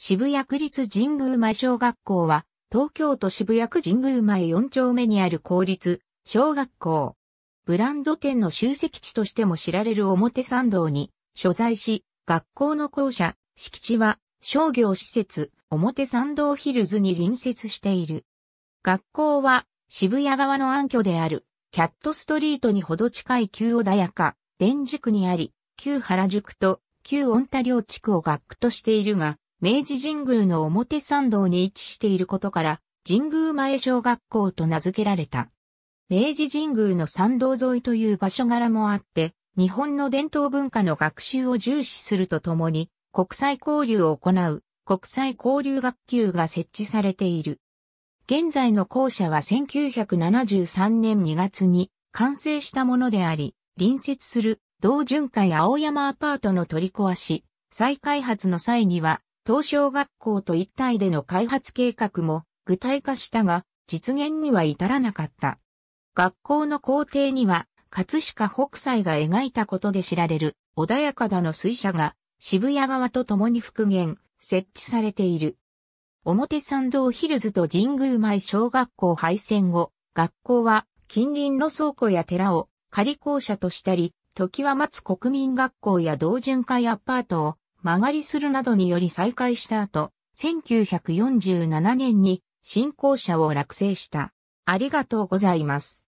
渋谷区立神宮前小学校は、東京都渋谷区神宮前4丁目にある公立小学校。ブランド店の集積地としても知られる表参道に所在し、学校の校舎、敷地は商業施設表参道ヒルズに隣接している。学校は渋谷側の暗渠であるキャットストリートにほど近い旧穏やか、電塾にあり、旧原宿と旧温太両地区を学区としているが、明治神宮の表参道に位置していることから、神宮前小学校と名付けられた。明治神宮の参道沿いという場所柄もあって、日本の伝統文化の学習を重視するとともに、国際交流を行う国際交流学級が設置されている。現在の校舎は1973年2月に完成したものであり、隣接する同巡回青山アパートの取り壊し、再開発の際には東小学校と一体での開発計画も具体化したが、実現には至らなかった。学校の校庭には、葛飾北斎が描いたことで知られる、穏やかだの水車が、渋谷側と共に復元、設置されている。表参道ヒルズと神宮前小学校廃線後、学校は近隣の倉庫や寺を仮校舎としたり、時は待つ国民学校や同潤会アパートを曲がりするなどにより再開した後、1947年に新校舎を落成した。ありがとうございます。